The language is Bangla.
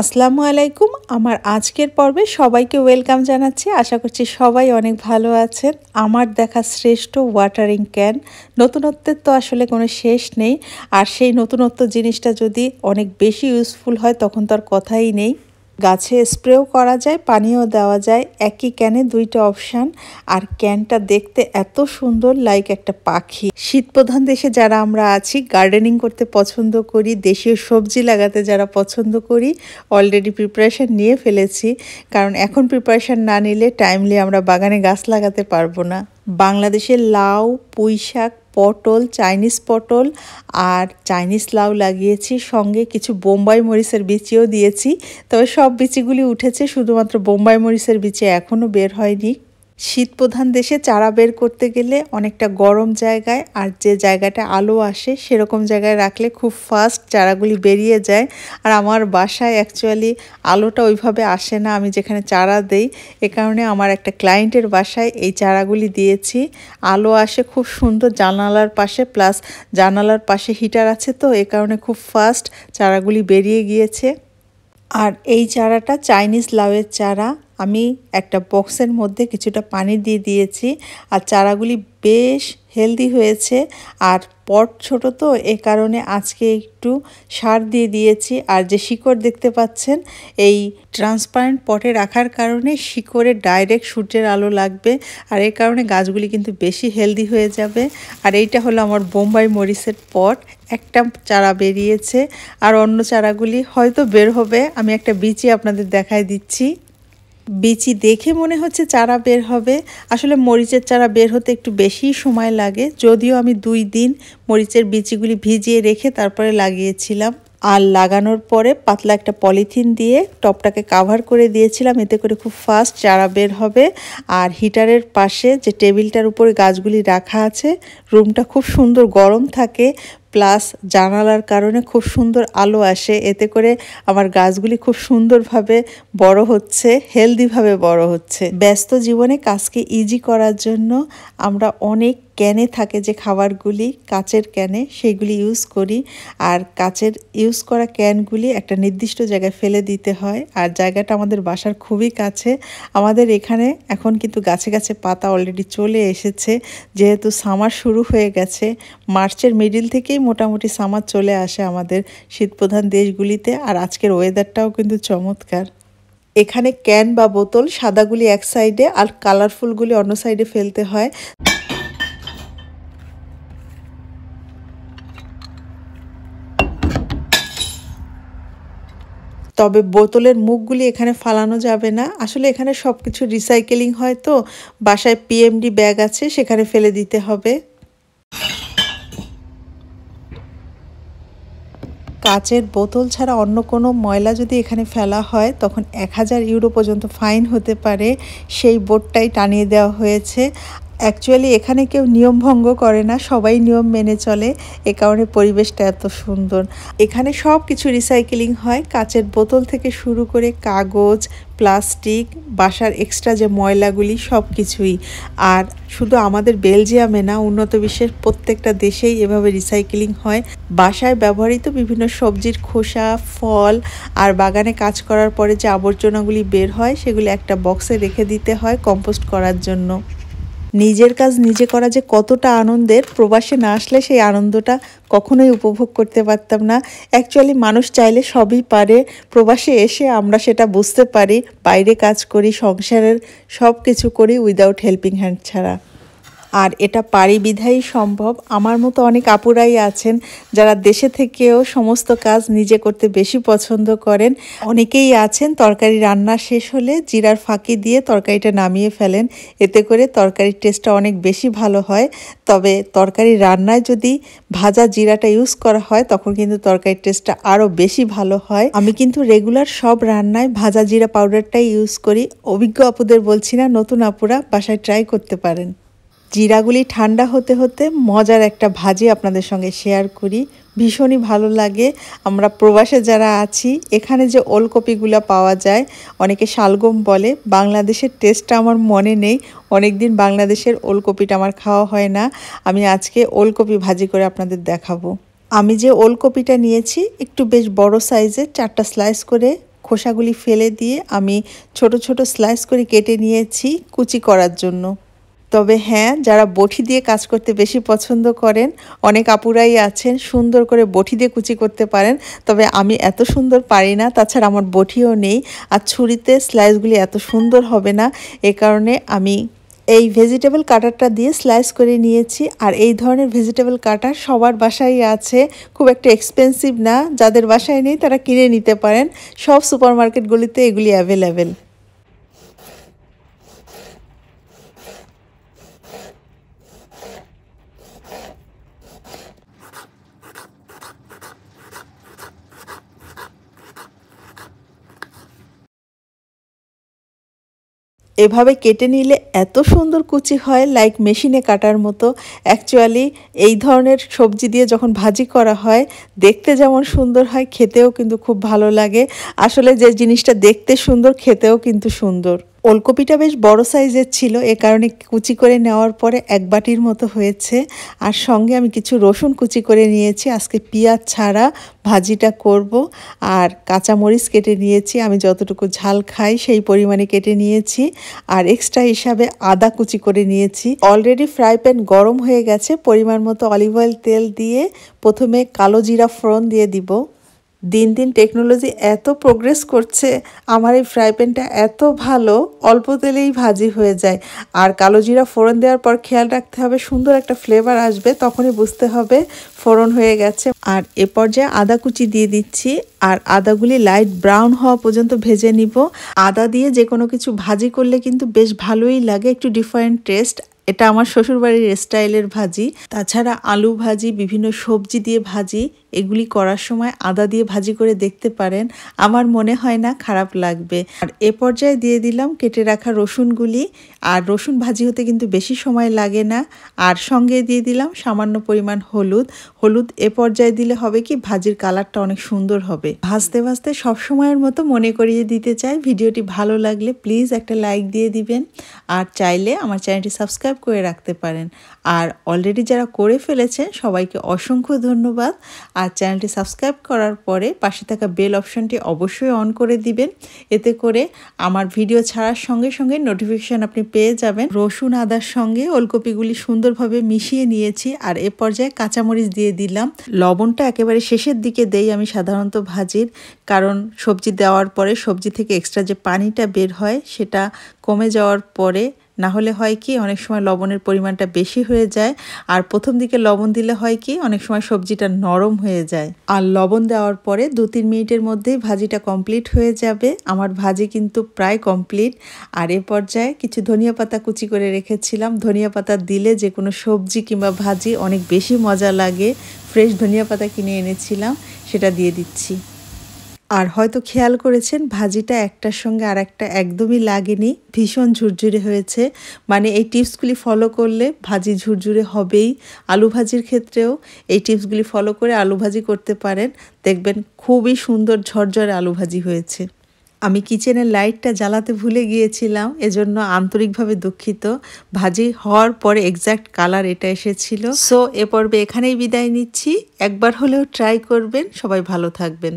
আসসালামু আলাইকুম আমার আজকের পর্বে সবাইকে ওয়েলকাম জানাচ্ছি আশা করছি সবাই অনেক ভালো আছেন আমার দেখা শ্রেষ্ঠ ওয়াটারিং ক্যান নতুনত্বের তো আসলে কোনো শেষ নেই আর সেই নতুনত্ব জিনিসটা যদি অনেক বেশি ইউজফুল হয় তখন তো আর কথাই নেই গাছে স্প্রেও করা যায় পানিও দেওয়া যায় একই ক্যানে দুইটা অপশান আর ক্যানটা দেখতে এত সুন্দর লাইক একটা পাখি শীতপ্রধান দেশে যারা আমরা আছি গার্ডেনিং করতে পছন্দ করি দেশীয় সবজি লাগাতে যারা পছন্দ করি অলরেডি প্রিপারেশান নিয়ে ফেলেছি কারণ এখন প্রিপারেশান না নিলে টাইমলি আমরা বাগানে গাছ লাগাতে পারবো না বাংলাদেশের লাউ পুঁই শাক পটল চাইনিজ পটল আর চাইনিজ লাউ লাগিয়েছি সঙ্গে কিছু বোম্বাই মরিচের বিচিও দিয়েছি তবে সব বিচিগুলি উঠেছে শুধুমাত্র বোম্বাই মরিচের বিচি এখনও বের হয়নি শীতপ্রধান দেশে চারা বের করতে গেলে অনেকটা গরম জায়গায় আর যে জায়গাটা আলো আসে সেরকম জায়গায় রাখলে খুব ফাস্ট চারাগুলি বেরিয়ে যায় আর আমার বাসায় অ্যাকচুয়ালি আলোটা ওইভাবে আসে না আমি যেখানে চারা দেই এ কারণে আমার একটা ক্লায়েন্টের বাসায় এই চারাগুলি দিয়েছি আলো আসে খুব সুন্দর জানালার পাশে প্লাস জানালার পাশে হিটার আছে তো এ কারণে খুব ফাস্ট চারাগুলি বেরিয়ে গিয়েছে আর এই চারাটা চাইনিজ লাউয়ের চারা আমি একটা বক্সের মধ্যে কিছুটা পানি দিয়ে দিয়েছি আর চারাগুলি বেশ হেলদি হয়েছে আর পট ছোট তো এ কারণে আজকে একটু সার দিয়ে দিয়েছি আর যে শিকড় দেখতে পাচ্ছেন এই ট্রান্সপারেন্ট পটে রাখার কারণে শিকড়ে ডাইরেক্ট সূর্যের আলো লাগবে আর এ কারণে গাছগুলি কিন্তু বেশি হেলদি হয়ে যাবে আর এইটা হলো আমার বোম্বাই মরিচের পট একটা চারা বেরিয়েছে আর অন্য চারাগুলি হয়তো বের হবে আমি একটা বিচি আপনাদের দেখায় দিচ্ছি বিচি দেখে মনে হচ্ছে চারা বের হবে আসলে মরিচের চারা বের হতে একটু বেশি সময় লাগে যদিও আমি দুই দিন মরিচের বিচিগুলি ভিজিয়ে রেখে তারপরে লাগিয়েছিলাম আর লাগানোর পরে পাতলা একটা পলিথিন দিয়ে টপটাকে কাভার করে দিয়েছিলাম এতে করে খুব ফাস্ট চারা বের হবে আর হিটারের পাশে যে টেবিলটার উপরে গাছগুলি রাখা আছে রুমটা খুব সুন্দর গরম থাকে প্লাস জানালার কারণে খুব সুন্দর আলো আসে এতে করে আমার গাছগুলি খুব সুন্দরভাবে বড় হচ্ছে হেলদিভাবে বড় হচ্ছে ব্যস্ত জীবনে কাজকে ইজি করার জন্য আমরা অনেক ক্যানে থাকে যে খাবারগুলি কাচের ক্যানে সেগুলি ইউজ করি আর কাচের ইউজ করা ক্যানগুলি একটা নির্দিষ্ট জায়গায় ফেলে দিতে হয় আর জায়গাটা আমাদের বাসার খুবই কাছে আমাদের এখানে এখন কিন্তু গাছে গাছে পাতা অলরেডি চলে এসেছে যেহেতু সামার শুরু হয়ে গেছে মার্চের মিডিল থেকেই মোটামুটি সামার চলে আসে আমাদের শীতপ্রধান দেশগুলিতে আর আজকের ওয়েদারটাও কিন্তু চমৎকার এখানে ক্যান বা বোতল সাদাগুলি এক সাইডে আর কালারফুলগুলি অন্য সাইডে ফেলতে হয় তবে বোতলের মুখগুলি এখানে ফালানো যাবে না আসলে এখানে সব কিছু রিসাইকেলিং হয় তো বাসায় পিএমডি ব্যাগ আছে সেখানে ফেলে দিতে হবে কাচের বোতল ছাড়া অন্য কোনো ময়লা যদি এখানে ফেলা হয় তখন এক হাজার ইউরো পর্যন্ত ফাইন হতে পারে সেই বোর্ডটাই টানিয়ে দেওয়া হয়েছে অ্যাকচুয়ালি এখানে কেউ নিয়ম ভঙ্গ করে না সবাই নিয়ম মেনে চলে এ কারণে পরিবেশটা এত সুন্দর এখানে সব কিছু রিসাইকেলিং হয় কাচের বোতল থেকে শুরু করে কাগজ প্লাস্টিক বাসার এক্সট্রা যে ময়লাগুলি সব কিছুই আর শুধু আমাদের বেলজিয়ামে না উন্নত বিশ্বের প্রত্যেকটা দেশেই এভাবে রিসাইকেলিং হয় বাসায় ব্যবহৃত বিভিন্ন সবজির খোসা ফল আর বাগানে কাজ করার পরে যে আবর্জনাগুলি বের হয় সেগুলি একটা বক্সে রেখে দিতে হয় কম্পোস্ট করার জন্য নিজের কাজ নিজে করা যে কতটা আনন্দের প্রবাসে না আসলে সেই আনন্দটা কখনোই উপভোগ করতে পারতাম না অ্যাকচুয়ালি মানুষ চাইলে সবই পারে প্রবাসে এসে আমরা সেটা বুঝতে পারি বাইরে কাজ করি সংসারের সব কিছু করি উইদাউট হেল্পিং হ্যান্ড ছাড়া আর এটা পারিবিধাই সম্ভব আমার মতো অনেক আপুরাই আছেন যারা দেশে থেকেও সমস্ত কাজ নিজে করতে বেশি পছন্দ করেন অনেকেই আছেন তরকারি রান্না শেষ হলে জিরার ফাঁকি দিয়ে তরকারিটা নামিয়ে ফেলেন এতে করে তরকারির টেস্টটা অনেক বেশি ভালো হয় তবে তরকারি রান্নায় যদি ভাজা জিরাটা ইউজ করা হয় তখন কিন্তু তরকারির টেস্টটা আরও বেশি ভালো হয় আমি কিন্তু রেগুলার সব রান্নায় ভাজা জিরা পাউডারটাই ইউজ করি অভিজ্ঞ আপুদের বলছি না নতুন আপুরা বাসায় ট্রাই করতে পারেন জিরাগুলি ঠান্ডা হতে হতে মজার একটা ভাজি আপনাদের সঙ্গে শেয়ার করি ভীষণই ভালো লাগে আমরা প্রবাসে যারা আছি এখানে যে ওলকপিগুলো পাওয়া যায় অনেকে শালগম বলে বাংলাদেশের টেস্টটা আমার মনে নেই অনেক দিন বাংলাদেশের ওলকপিটা আমার খাওয়া হয় না আমি আজকে ওলকপি ভাজি করে আপনাদের দেখাবো আমি যে ওলকপিটা নিয়েছি একটু বেশ বড় সাইজের চারটা স্লাইস করে খোসাগুলি ফেলে দিয়ে আমি ছোট ছোট স্লাইস করে কেটে নিয়েছি কুচি করার জন্য তবে হ্যাঁ যারা বটি দিয়ে কাজ করতে বেশি পছন্দ করেন অনেক আপুরাই আছেন সুন্দর করে বটি দিয়ে কুচি করতে পারেন তবে আমি এত সুন্দর পারি না তাছাড়া আমার বটিও নেই আর ছুরিতে স্লাইসগুলি এত সুন্দর হবে না এ কারণে আমি এই ভেজিটেবল কাটারটা দিয়ে স্লাইস করে নিয়েছি আর এই ধরনের ভেজিটেবল কাটার সবার বাসায় আছে খুব একটা এক্সপেন্সিভ না যাদের বাসায় নেই তারা কিনে নিতে পারেন সব সুপার মার্কেটগুলিতে এগুলি অ্যাভেলেবেল এভাবে কেটে নিলে এত সুন্দর কুচি হয় লাইক মেশিনে কাটার মতো অ্যাকচুয়ালি এই ধরনের সবজি দিয়ে যখন ভাজি করা হয় দেখতে যেমন সুন্দর হয় খেতেও কিন্তু খুব ভালো লাগে আসলে যে জিনিসটা দেখতে সুন্দর খেতেও কিন্তু সুন্দর ওলকপিটা বেশ বড় সাইজের ছিল এ কারণে কুচি করে নেওয়ার পরে এক বাটির মতো হয়েছে আর সঙ্গে আমি কিছু রসুন কুচি করে নিয়েছি আজকে পেঁয়াজ ছাড়া ভাজিটা করব আর কাঁচামরিচ কেটে নিয়েছি আমি যতটুকু ঝাল খাই সেই পরিমাণে কেটে নিয়েছি আর এক্সট্রা হিসাবে আদা কুচি করে নিয়েছি অলরেডি ফ্রাই প্যান গরম হয়ে গেছে পরিমাণ মতো অলিভ অয়েল তেল দিয়ে প্রথমে কালো জিরা ফোড়ন দিয়ে দিব দিন দিন টেকনোলজি এত প্রোগ্রেস করছে আমার এই ফ্রাই প্যানটা এত ভালো অল্প তেলেই ভাজি হয়ে যায় আর কালো জিরা ফোড়ন দেওয়ার পর খেয়াল রাখতে হবে সুন্দর একটা ফ্লেভার আসবে তখনই বুঝতে হবে ফোড়ন হয়ে গেছে আর এ পর্যায়ে আদা কুচি দিয়ে দিচ্ছি আর আদাগুলি লাইট ব্রাউন হওয়া পর্যন্ত ভেজে নিব আদা দিয়ে যে কোনো কিছু ভাজি করলে কিন্তু বেশ ভালোই লাগে একটু ডিফারেন্ট টেস্ট এটা আমার শ্বশুরবাড়ির স্টাইলের ভাজি তাছাড়া আলু ভাজি বিভিন্ন সবজি দিয়ে ভাজি এগুলি করার সময় আদা দিয়ে ভাজি করে দেখতে পারেন আমার মনে হয় না খারাপ লাগবে আর এ পর্যায়ে দিয়ে দিলাম কেটে রাখা রসুনগুলি আর রসুন ভাজি হতে কিন্তু বেশি সময় লাগে না আর সঙ্গে দিয়ে দিলাম সামান্য পরিমাণ হলুদ হলুদ এ পর্যায়ে দিলে হবে কি ভাজির কালারটা অনেক সুন্দর হবে ভাজতে ভাজতে সময়ের মতো মনে করিয়ে দিতে চাই ভিডিওটি ভালো লাগলে প্লিজ একটা লাইক দিয়ে দিবেন আর চাইলে আমার চ্যানেলটি সাবস্ক্রাইব সাবস্ক্রাইব করে রাখতে পারেন আর অলরেডি যারা করে ফেলেছেন সবাইকে অসংখ্য ধন্যবাদ আর চ্যানেলটি সাবস্ক্রাইব করার পরে পাশে থাকা বেল অপশনটি অবশ্যই অন করে দিবেন এতে করে আমার ভিডিও ছাড়ার সঙ্গে সঙ্গে নোটিফিকেশান আপনি পেয়ে যাবেন রসুন আদার সঙ্গে ওলকপিগুলি সুন্দরভাবে মিশিয়ে নিয়েছি আর এ পর্যায়ে কাঁচামরিচ দিয়ে দিলাম লবণটা একেবারে শেষের দিকে দেই আমি সাধারণত ভাজির কারণ সবজি দেওয়ার পরে সবজি থেকে এক্সট্রা যে পানিটা বের হয় সেটা কমে যাওয়ার পরে না হলে হয় কি অনেক সময় লবণের পরিমাণটা বেশি হয়ে যায় আর প্রথম দিকে লবণ দিলে হয় কি অনেক সময় সবজিটা নরম হয়ে যায় আর লবণ দেওয়ার পরে দু তিন মিনিটের মধ্যেই ভাজিটা কমপ্লিট হয়ে যাবে আমার ভাজি কিন্তু প্রায় কমপ্লিট আর এ পর্যায়ে কিছু ধনিয়া পাতা কুচি করে রেখেছিলাম ধনিয়া পাতা দিলে যে কোনো সবজি কিংবা ভাজি অনেক বেশি মজা লাগে ফ্রেশ ধনিয়া পাতা কিনে এনেছিলাম সেটা দিয়ে দিচ্ছি আর হয়তো খেয়াল করেছেন ভাজিটা একটার সঙ্গে আর একটা একদমই লাগেনি ভীষণ ঝুরঝুরে হয়েছে মানে এই টিপসগুলি ফলো করলে ভাজি ঝুরঝুরে হবেই আলু ভাজির ক্ষেত্রেও এই টিপসগুলি ফলো করে আলু ভাজি করতে পারেন দেখবেন খুবই সুন্দর ঝরঝরে আলু ভাজি হয়েছে আমি কিচেনের লাইটটা জ্বালাতে ভুলে গিয়েছিলাম এজন্য আন্তরিকভাবে দুঃখিত ভাজি হওয়ার পরে এক্স্যাক্ট কালার এটা এসেছিল সো এ পর্বে এখানেই বিদায় নিচ্ছি একবার হলেও ট্রাই করবেন সবাই ভালো থাকবেন